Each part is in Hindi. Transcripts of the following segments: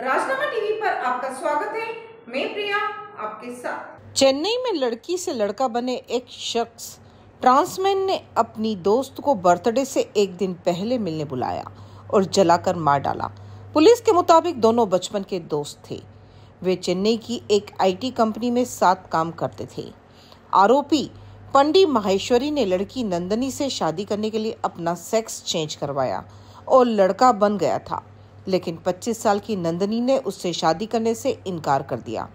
राजनामा टीवी पर आपका स्वागत है मैं प्रिया आपके साथ चेन्नई में लड़की से लड़का बने एक शख्स ट्रांसमैन ने अपनी दोस्त को बर्थडे से एक दिन पहले मिलने बुलाया और जलाकर मार डाला पुलिस के मुताबिक दोनों बचपन के दोस्त थे वे चेन्नई की एक आईटी कंपनी में साथ काम करते थे आरोपी पंडी माहेश्वरी ने लड़की नंदनी से शादी करने के लिए अपना सेक्स चेंज करवाया और लड़का बन गया था लेकिन 25 साल की नंदनी ने उससे शादी करने से इनकार कर दिया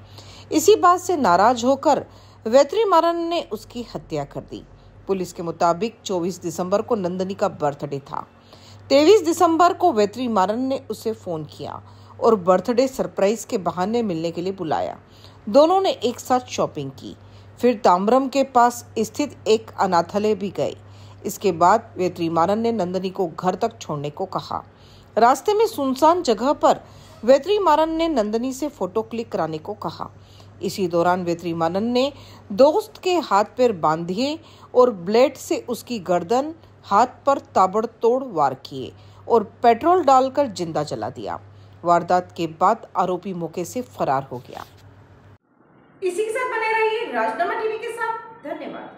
इसी बात से नाराज होकर वैत्रीमारन ने उसकी हत्या कर दी पुलिस के मुताबिक 24 दिसंबर को नंदनी का बर्थडे था 23 दिसंबर को वैत्रीमारन ने उसे फ़ोन किया और बर्थडे सरप्राइज के बहाने मिलने के लिए बुलाया दोनों ने एक साथ शॉपिंग की फिर ताम्रम के पास स्थित एक अनाथालय भी गए इसके बाद वेत्रीमारन ने नंदनी को घर तक छोड़ने को कहा रास्ते में सुनसान जगह पर वेत्री मारन ने नंदनी से फोटो क्लिक कराने को कहा इसी दौरान वेत्री मारन ने दोस्त के हाथ पैर बांध दिए और ब्लेड से उसकी गर्दन हाथ पर ताबड़तोड़ वार किए और पेट्रोल डालकर जिंदा जला दिया वारदात के बाद आरोपी मौके से फरार हो गया इसी के साथ बने रहिए राजनामा टीवी के साथ धन्यवाद